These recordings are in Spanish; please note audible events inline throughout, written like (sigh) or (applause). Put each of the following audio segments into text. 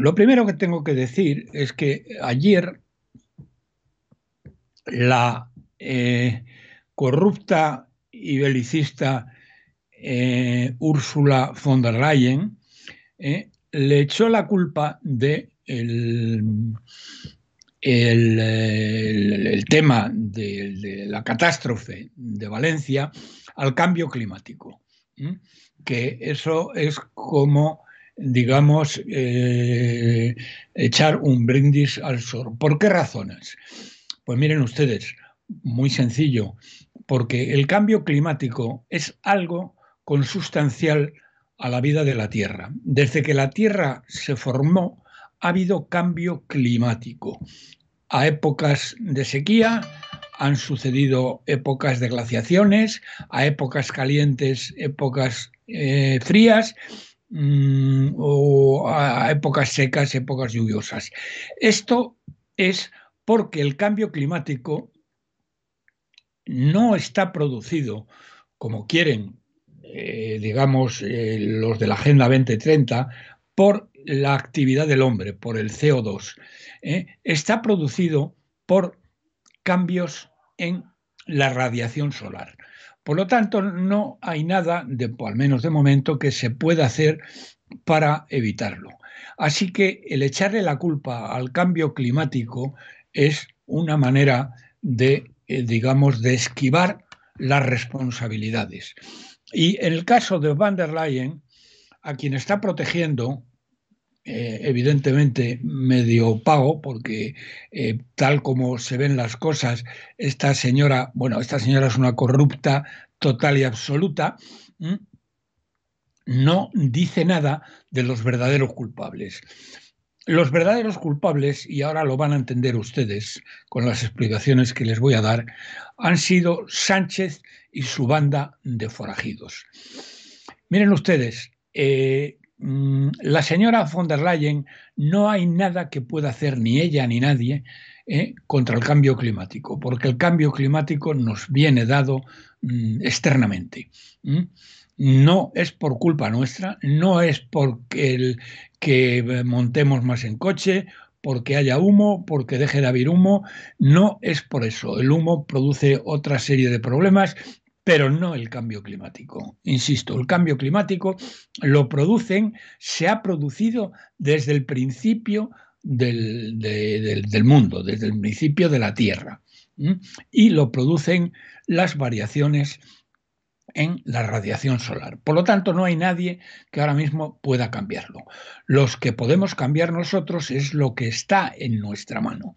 Lo primero que tengo que decir es que ayer la eh, corrupta y belicista Úrsula eh, von der Leyen eh, le echó la culpa de el, tema de, la catástrofe de Valencia al cambio climático. Que eso es como digamos, eh, echar un brindis al sol. ¿Por qué razones? Pues miren ustedes, muy sencillo, porque el cambio climático es algo consustancial a la vida de la Tierra. Desde que la Tierra se formó, ha habido cambio climático. A épocas de sequía han sucedido épocas de glaciaciones, a épocas calientes, épocas eh, frías, Mm, o a épocas secas, épocas lluviosas. Esto es porque el cambio climático no está producido, como quieren, eh, digamos, eh, los de la Agenda 2030, por la actividad del hombre, por el CO2. ¿eh? está producido por cambios en la radiación solar. Por lo tanto, no hay nada, de, al menos de momento, que se pueda hacer para evitarlo. Así que el echarle la culpa al cambio climático es una manera de, eh, digamos, de esquivar las responsabilidades. Y en el caso de Van der Leyen, a quien está protegiendo eh, evidentemente medio pago, porque eh, tal como se ven las cosas, esta señora, bueno, esta señora es una corrupta total y absoluta, no dice nada de los verdaderos culpables. Los verdaderos culpables, y ahora lo van a entender ustedes con las explicaciones que les voy a dar, han sido Sánchez y su banda de forajidos. Miren ustedes, eh, Mm, la señora von der Leyen no hay nada que pueda hacer ni ella ni nadie eh, contra el cambio climático, porque el cambio climático nos viene dado mm, externamente. No es por culpa nuestra, no es porque que eh, montemos más en coche, porque haya humo, porque deje de haber humo, no es por eso. El humo produce otra serie de problemas pero no el cambio climático. Insisto, el cambio climático lo producen, se ha producido desde el principio del, mundo, desde el principio de la Tierra, y lo producen las variaciones en la radiación solar. Por lo tanto, no hay nadie que ahora mismo pueda cambiarlo. Los que podemos cambiar nosotros es lo que está en nuestra mano.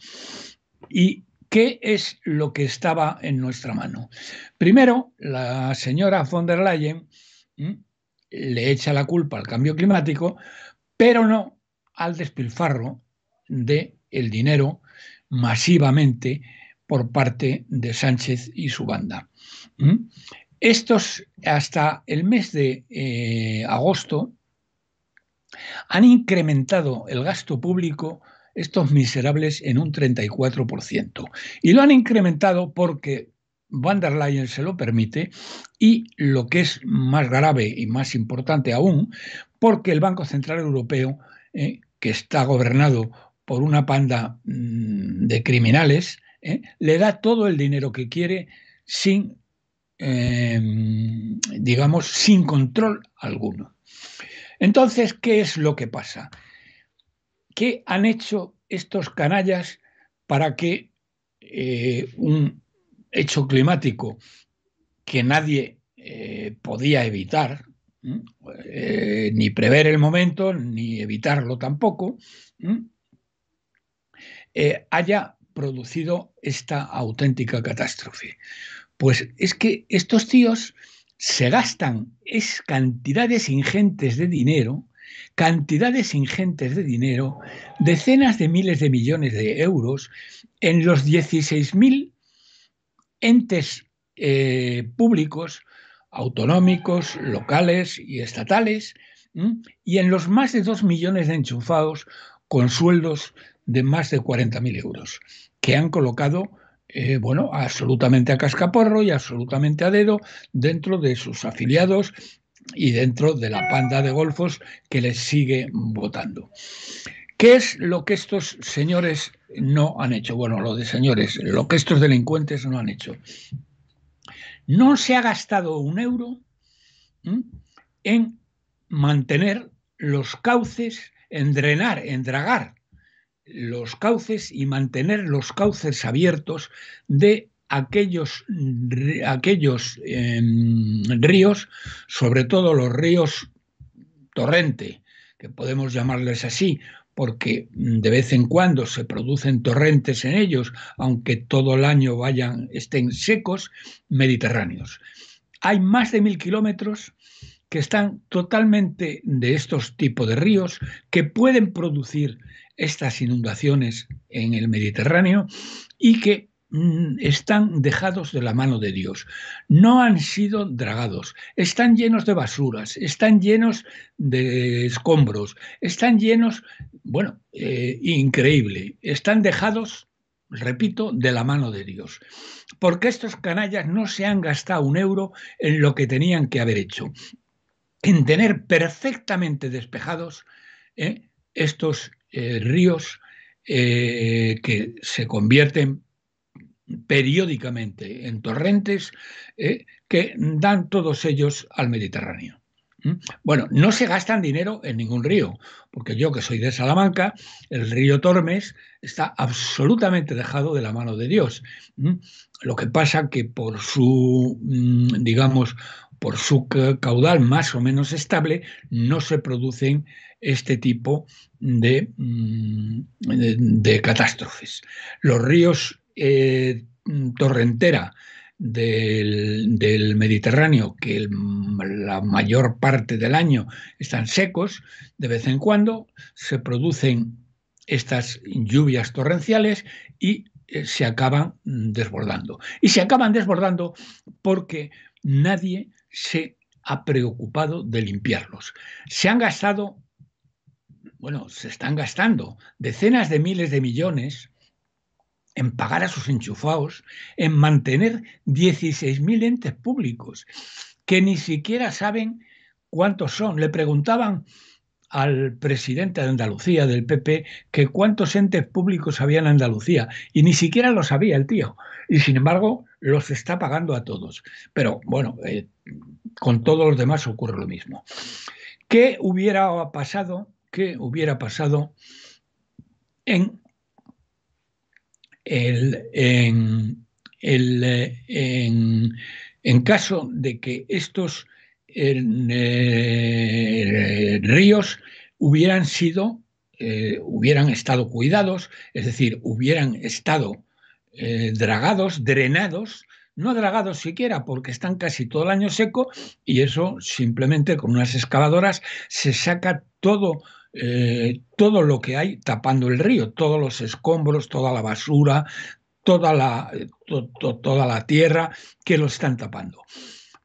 Y ¿Qué es lo que estaba en nuestra mano? Primero, la señora von der Leyen le echa la culpa al cambio climático, pero no al despilfarro del dinero masivamente por parte de Sánchez y su banda. Estos, hasta el mes de eh, agosto, han incrementado el gasto público estos miserables en un 34%. Y lo han incrementado porque van der Leyen se lo permite y lo que es más grave y más importante aún, porque el Banco Central Europeo, eh, que está gobernado por una panda mm, de criminales, eh, le da todo el dinero que quiere sin, em, digamos, sin control alguno. Entonces, ¿qué es lo que pasa? ¿Qué han hecho estos canallas para que eh, un hecho climático que nadie eh, podía evitar, eh, ni prever el momento, ni evitarlo tampoco, haya producido esta auténtica catástrofe? Pues es que estos tíos se gastan es cantidades ingentes de dinero cantidades ingentes de dinero, decenas de miles de millones de euros, en los 16.000 entes eh, públicos, autonómicos, locales y estatales, y en los más de 2 millones de enchufados con sueldos de más de 40.000 euros, que han colocado eh, bueno, absolutamente a cascaporro y absolutamente a dedo dentro de sus afiliados y dentro de la panda de golfos que les sigue votando. ¿Qué es lo que estos señores no han hecho? Bueno, lo de señores, lo que estos delincuentes no han hecho. No se ha gastado un euro en mantener los cauces, en drenar, en dragar los cauces y mantener los cauces abiertos de aquellos, aquellos em, ríos, sobre todo los ríos torrente, que podemos llamarles así, porque de vez en cuando se producen torrentes en ellos, aunque todo el año vayan, estén secos, mediterráneos. Hay más de mil kilómetros que están totalmente de estos tipos de ríos que pueden producir estas inundaciones en el Mediterráneo y que Mm, están dejados de la mano de Dios, no han sido dragados, están llenos de basuras, están llenos de escombros, están llenos, bueno, eh, increíble, están dejados, repito, de la mano de Dios, porque estos canallas no se han gastado un euro en lo que tenían que haber hecho, en tener perfectamente despejados eh, estos eh, ríos que se convierten periódicamente en torrentes eh, que dan todos ellos al Mediterráneo. Bueno, no se gastan dinero en ningún río, porque yo que soy de Salamanca, el río Tormes está absolutamente dejado de la mano de Dios. Lo que pasa que por su, mm, digamos, por su caudal más o menos estable, no se producen este tipo de, mm, de catástrofes. Los ríos eh, torrentera del, Mediterráneo, que la mayor parte del año están secos, de vez en cuando se producen estas lluvias torrenciales y eh, se acaban desbordando. Y se acaban desbordando porque nadie se ha preocupado de limpiarlos. Se han gastado, bueno, se están gastando decenas de miles de millones en pagar a sus enchufados, en mantener 16.000 entes públicos que ni siquiera saben cuántos son. Le preguntaban al presidente de Andalucía, del PP, que cuántos entes públicos había en Andalucía y ni siquiera lo sabía el tío. Y sin embargo, los está pagando a todos. Pero bueno, eh, con todos los demás ocurre lo mismo. ¿Qué hubiera pasado? ¿Qué hubiera pasado en en, en, caso de que estos eh, ríos hubieran sido, eh, hubieran estado cuidados, es decir, hubieran estado eh, dragados, drenados, no dragados siquiera porque están casi todo el año seco y eso simplemente con unas excavadoras se saca todo eh, todo lo que hay tapando el río, todos los escombros, toda la basura, toda la, eh, toda la tierra que lo están tapando.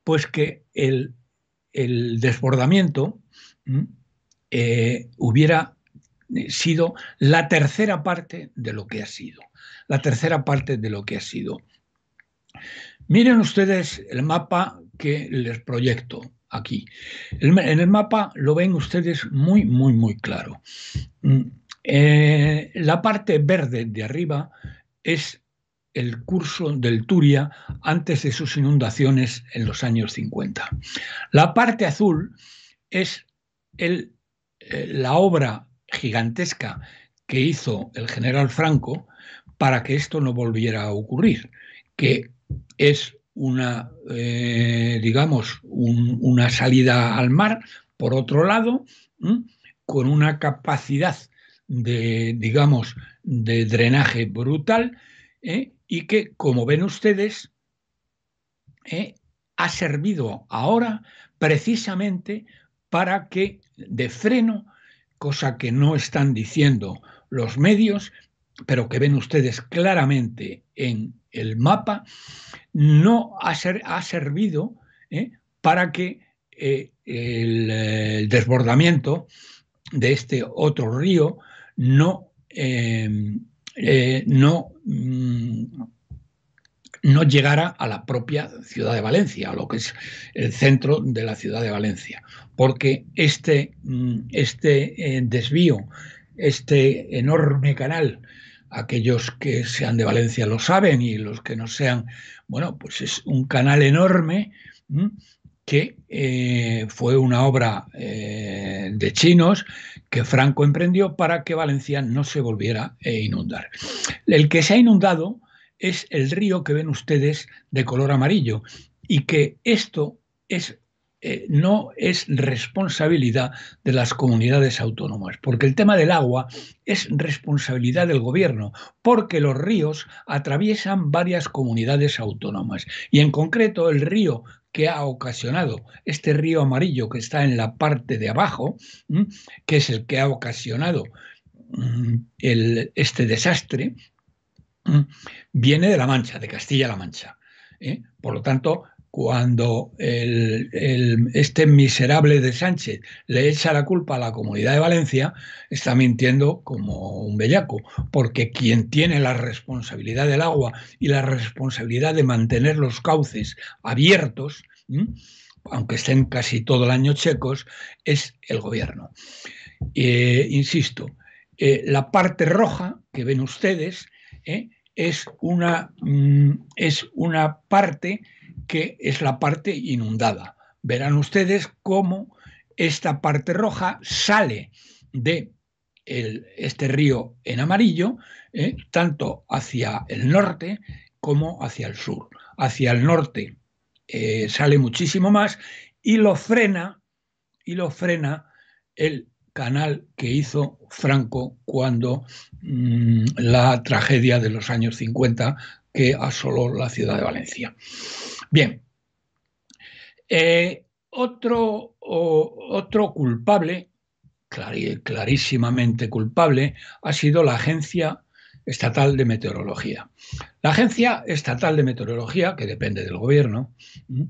Pues que el, desbordamiento eh, hubiera sido la tercera parte de lo que ha sido. La tercera parte de lo que ha sido. Miren ustedes el mapa que les proyecto aquí. en el mapa lo ven ustedes muy, muy, muy claro. Mm, eh, la parte verde de arriba es el curso del Turia antes de sus inundaciones en los años 50. La parte azul es eh, la obra gigantesca que hizo el general Franco para que esto no volviera a ocurrir, que es una, eh, digamos, una salida al mar, por otro lado, con una capacidad de, digamos, de drenaje brutal ¿eh? y que, como ven ustedes, ¿eh? ha servido ahora precisamente para que de freno, cosa que no están diciendo los medios, pero que ven ustedes claramente en el mapa, no ha, servido ¿eh? para que eh, el, desbordamiento de este otro río no, em, eh, no, mm, no llegara a la propia ciudad de Valencia, a lo que es el centro de la ciudad de Valencia, porque este, mm, este desvío, este enorme canal, aquellos que sean de Valencia lo saben y los que no sean, bueno, pues es un canal enorme que eh, fue una obra eh, de chinos que Franco emprendió para que Valencia no se volviera eh, a inundar. El que se ha inundado es el río que ven ustedes de color amarillo y que esto es eh, no es responsabilidad de las comunidades autónomas, porque el tema del agua es responsabilidad del gobierno, porque los ríos atraviesan varias comunidades autónomas y en concreto el río que ha ocasionado este río amarillo que está en la parte de abajo, que es el que ha ocasionado este desastre, viene de la Mancha, de Castilla-La Mancha. ¿eh? Por lo tanto, cuando este miserable de Sánchez le echa la culpa a la Comunidad de Valencia, está mintiendo como un bellaco, porque quien tiene la responsabilidad del agua y la responsabilidad de mantener los cauces abiertos, aunque estén casi todo el año checos, es el gobierno. Eh, insisto, eh, la parte roja que ven ustedes, eh, es una, mm, es una parte que es la parte inundada. Verán ustedes cómo esta parte roja sale de este río en amarillo, eh, tanto hacia el norte como hacia el sur. Hacia el norte eh, sale muchísimo más y lo frena, y lo frena el canal que hizo Franco cuando mm, la tragedia de los años 50 que asoló la ciudad de Valencia. Bien, eh, otro, culpable, clarísimamente culpable, ha sido la Agencia Estatal de Meteorología. La Agencia Estatal de Meteorología, que depende del gobierno, mm,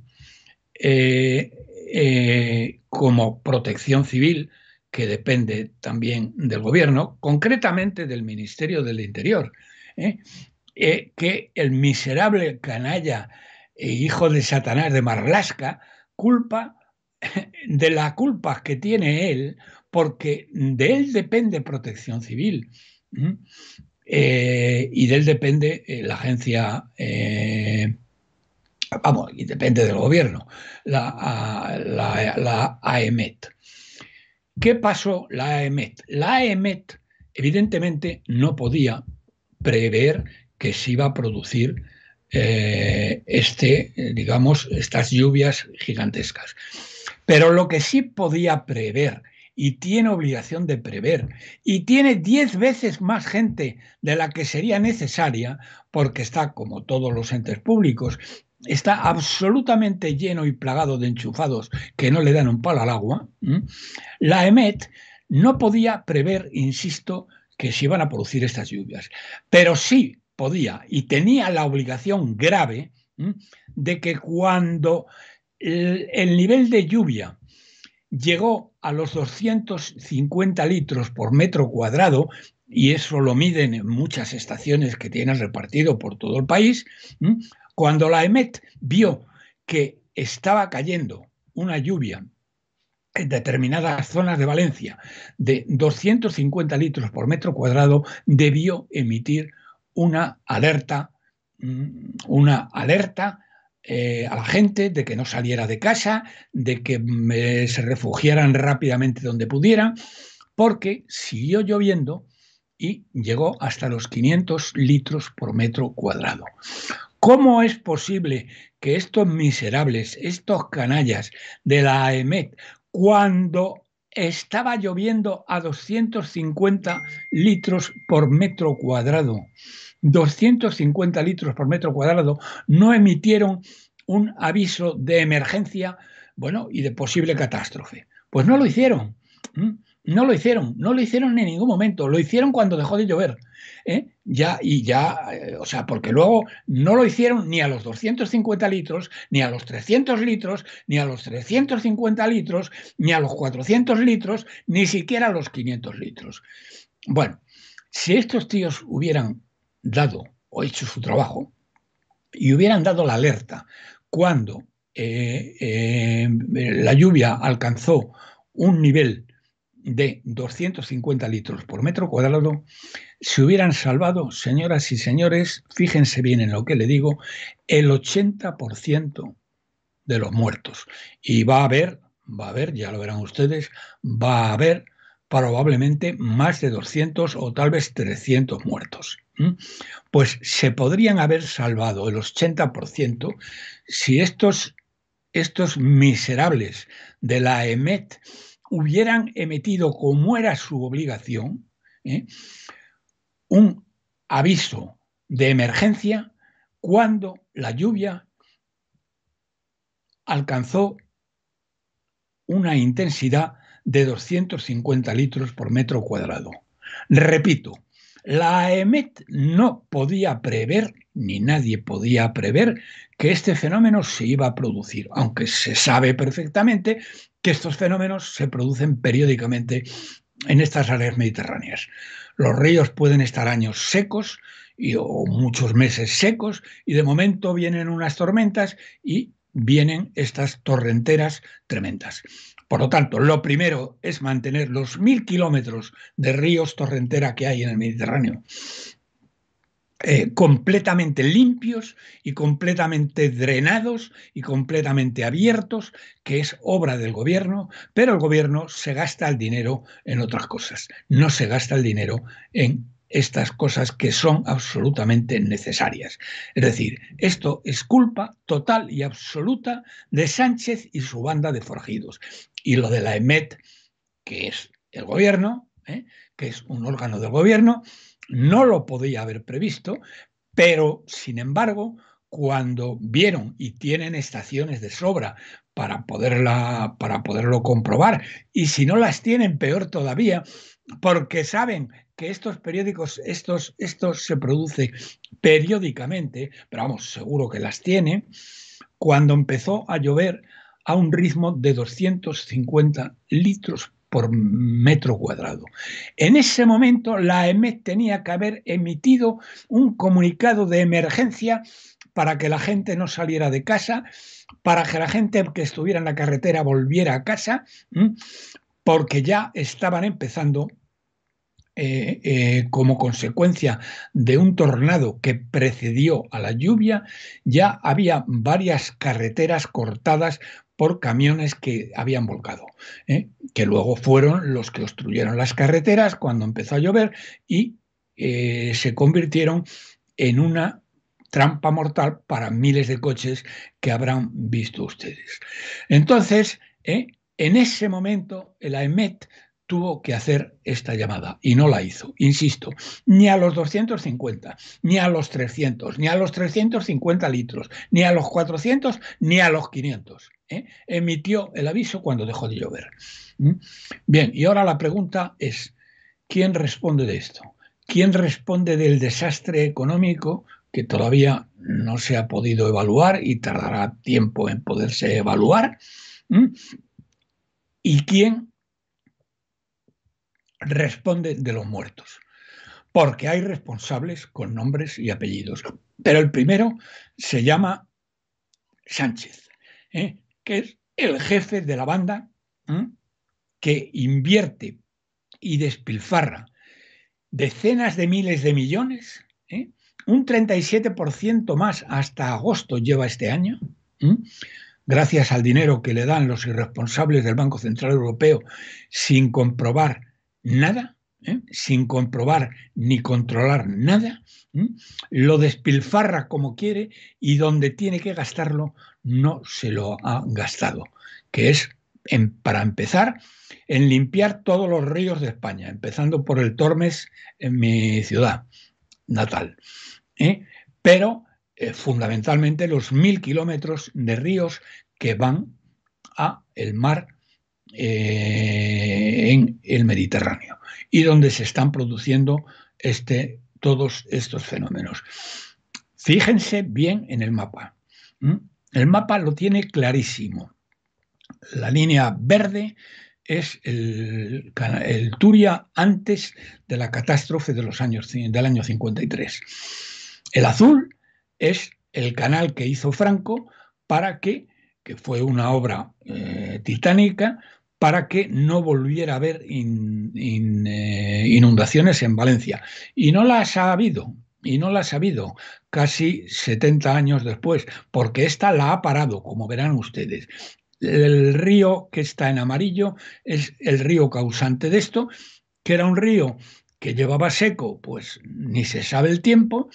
eh, eh, como protección civil, que depende también del gobierno, concretamente del Ministerio del Interior, ¿eh? Eh, que el miserable canalla e hijo de Satanás de Marlasca culpa (laughs) de la culpa que tiene él, porque de él depende protección civil. Eh, y de él depende la agencia, vamos, y depende del gobierno, la, la, la AEMET. ¿Qué pasó la AEMET? La AEMET evidentemente no podía prever que se iba a producir eh, este, digamos, estas lluvias gigantescas. Pero lo que sí podía prever y tiene obligación de prever y tiene 10 veces más gente de la que sería necesaria porque está, como todos los entes públicos, está absolutamente lleno y plagado de enchufados que no le dan un palo al agua, la EMET no podía prever, insisto, que se iban a producir estas lluvias, pero sí podía y tenía la obligación grave de que cuando el, nivel de lluvia llegó a los 250 litros por metro cuadrado, y eso lo miden en muchas estaciones que tienen repartido por todo el país, cuando la EMET vio que estaba cayendo una lluvia en determinadas zonas de Valencia de 250 litros por metro cuadrado, debió emitir una alerta, mm, una alerta eh, a la gente de que no saliera de casa, de que mm, eh, se refugiaran rápidamente donde pudieran, porque siguió lloviendo y llegó hasta los 500 litros por metro cuadrado. ¿Cómo es posible que estos miserables, estos canallas de la AEMET, cuando estaba lloviendo a 250 litros por metro cuadrado, 250 litros por metro cuadrado, no emitieron un aviso de emergencia, bueno, y de posible catástrofe. Pues no lo hicieron. No lo hicieron, no lo hicieron en ningún momento, lo hicieron cuando dejó de llover. ¿eh? Ya, y ya, eh, o sea, porque luego no lo hicieron ni a los 250 litros, ni a los 300 litros, ni a los 350 litros, ni a los 400 litros, ni siquiera a los 500 litros. Bueno, si estos tíos hubieran dado o hecho su trabajo y hubieran dado la alerta cuando eh, la lluvia alcanzó un nivel de 250 litros por metro cuadrado, se hubieran salvado, señoras y señores, fíjense bien en lo que le digo, el 80% de los muertos. Y va a haber, va a haber, ya lo verán ustedes, va a haber probablemente más de 200 o tal vez 300 muertos. Pues se podrían haber salvado el 80% si estos, estos miserables de la EMET hubieran emitido, como era su obligación, ¿eh? un aviso de emergencia cuando la lluvia alcanzó una intensidad de 250 litros por metro cuadrado. Repito, la EMET no podía prever, ni nadie podía prever, que este fenómeno se iba a producir, aunque se sabe perfectamente estos fenómenos se producen periódicamente en estas áreas mediterráneas. Los ríos pueden estar años secos y, o muchos meses secos y de momento vienen unas tormentas y vienen estas torrenteras tremendas. Por lo tanto, lo primero es mantener los mil kilómetros de ríos torrentera que hay en el Mediterráneo eh, completamente limpios y completamente drenados y completamente abiertos, que es obra del gobierno, pero el gobierno se gasta el dinero en otras cosas, no se gasta el dinero en estas cosas que son absolutamente necesarias. Es decir, esto es culpa total y absoluta de Sánchez y su banda de forjidos. Y lo de la EMET, que es el gobierno, ¿eh? que es un órgano del gobierno, no lo podía haber previsto, pero sin embargo, cuando vieron y tienen estaciones de sobra para, poderla, para poderlo comprobar, y si no las tienen, peor todavía, porque saben que estos periódicos, estos, estos se produce periódicamente, pero vamos, seguro que las tiene, cuando empezó a llover a un ritmo de 250 litros por metro cuadrado. En ese momento la EMET tenía que haber emitido un comunicado de emergencia para que la gente no saliera de casa, para que la gente que estuviera en la carretera volviera a casa, porque ya estaban empezando eh, eh, como consecuencia de un tornado que precedió a la lluvia, ya había varias carreteras cortadas por camiones que habían volcado, ¿eh? que luego fueron los que obstruyeron las carreteras cuando empezó a llover y se convirtieron en una trampa mortal para miles de coches que habrán visto ustedes. Entonces, en ese momento, el AEMET tuvo que hacer esta llamada y no la hizo, insisto, ni a los 250, ni a los 300, ni a los 350 litros, ni a los 400, ni a los 500. ¿eh? Emitió el aviso cuando dejó de llover. Bien, y ahora la pregunta es, ¿quién responde de esto? ¿Quién responde del desastre económico que todavía no se ha podido evaluar y tardará tiempo en poderse evaluar? ¿Y quién responde de los muertos, porque hay responsables con nombres y apellidos. Pero el primero se llama Sánchez, ¿eh? que es el jefe de la banda ¿eh? que invierte y despilfarra decenas de miles de millones, ¿eh? un 37% más hasta agosto lleva este año, gracias al dinero que le dan los irresponsables del Banco Central Europeo sin comprobar nada, ¿eh? sin comprobar ni controlar nada, lo despilfarra como quiere y donde tiene que gastarlo no se lo ha gastado, que es, para empezar, en limpiar todos los ríos de España, empezando por el Tormes en mi ciudad natal. ¿eh? Pero eh, fundamentalmente los mil kilómetros de ríos que van a el mar eh, en el Mediterráneo y donde se están produciendo este, todos estos fenómenos. Fíjense bien en el mapa. El mapa lo tiene clarísimo. La línea verde es el, el, Turia antes de la catástrofe de los años, del año 53. El azul es el canal que hizo Franco para que, que fue una obra eh, titánica, para que no volviera a haber eh, inundaciones en Valencia. Y no las ha habido, y no las ha habido casi 70 años después, porque esta la ha parado, como verán ustedes. El río que está en amarillo es el río causante de esto, que era un río que llevaba seco, pues ni se sabe el tiempo,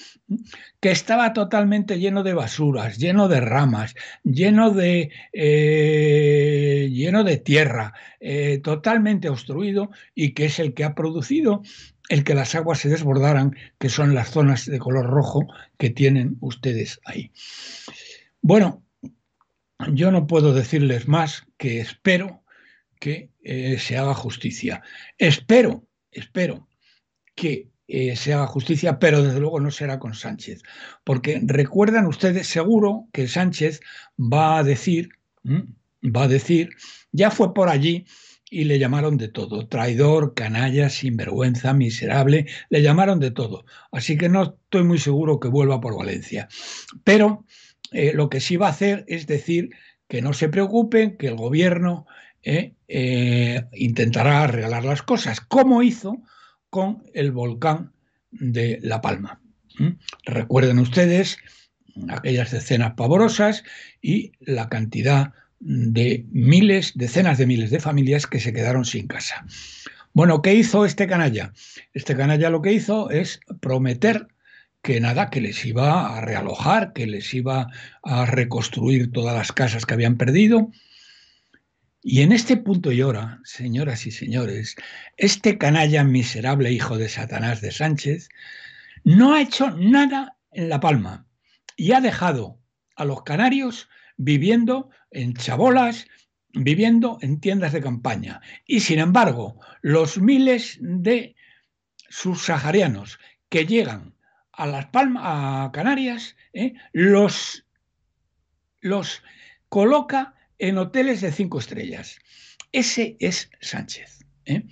que estaba totalmente lleno de basuras, lleno de ramas, lleno de, eh, lleno de tierra, eh, totalmente obstruido y que es el que ha producido el que las aguas se desbordaran, que son las zonas de color rojo que tienen ustedes ahí. Bueno, yo no puedo decirles más que espero que eh, se haga justicia. Espero, espero que eh, se haga justicia, pero desde luego no será con Sánchez. Porque recuerdan ustedes, seguro que Sánchez va a decir, va a decir, ya fue por allí y le llamaron de todo, traidor, canalla, sinvergüenza, miserable, le llamaron de todo. Así que no estoy muy seguro que vuelva por Valencia. Pero eh, lo que sí va a hacer es decir que no se preocupen, que el gobierno eh, intentará arreglar las cosas, como hizo con el volcán de La Palma. Recuerden ustedes aquellas escenas pavorosas y la cantidad de miles, decenas de miles de familias que se quedaron sin casa. Bueno, ¿qué hizo este canalla? Este canalla lo que hizo es prometer que nada, que les iba a realojar, que les iba a reconstruir todas las casas que habían perdido, y en este punto y hora, señoras y señores, este canalla miserable hijo de Satanás de Sánchez no ha hecho nada en La Palma y ha dejado a los canarios viviendo en chabolas, viviendo en tiendas de campaña. Y sin embargo, los miles de subsaharianos que llegan a Las Palmas, a Canarias, ¿eh? los, los coloca en hoteles de cinco estrellas. Ese es Sánchez. ¿eh?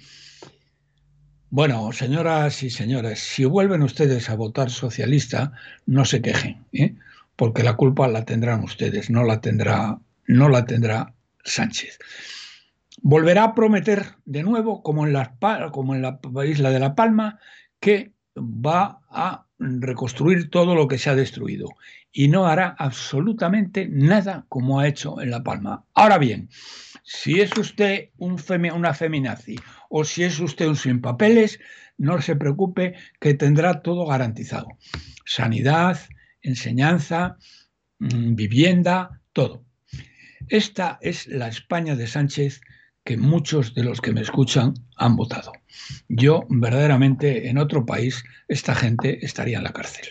Bueno, señoras y señores, si vuelven ustedes a votar socialista, no se quejen, ¿eh? porque la culpa la tendrán ustedes, no la tendrá, no la tendrá Sánchez. Volverá a prometer de nuevo, como en la isla de La Palma, que va a reconstruir todo lo que se ha destruido y no hará absolutamente nada como ha hecho en La Palma. Ahora bien, si es usted una feminazi o si es usted un sin papeles, no se preocupe que tendrá todo garantizado. Sanidad, enseñanza, mm, vivienda, todo. Esta es la España de Sánchez que muchos de los que me escuchan han votado. Yo verdaderamente en otro país esta gente estaría en la cárcel.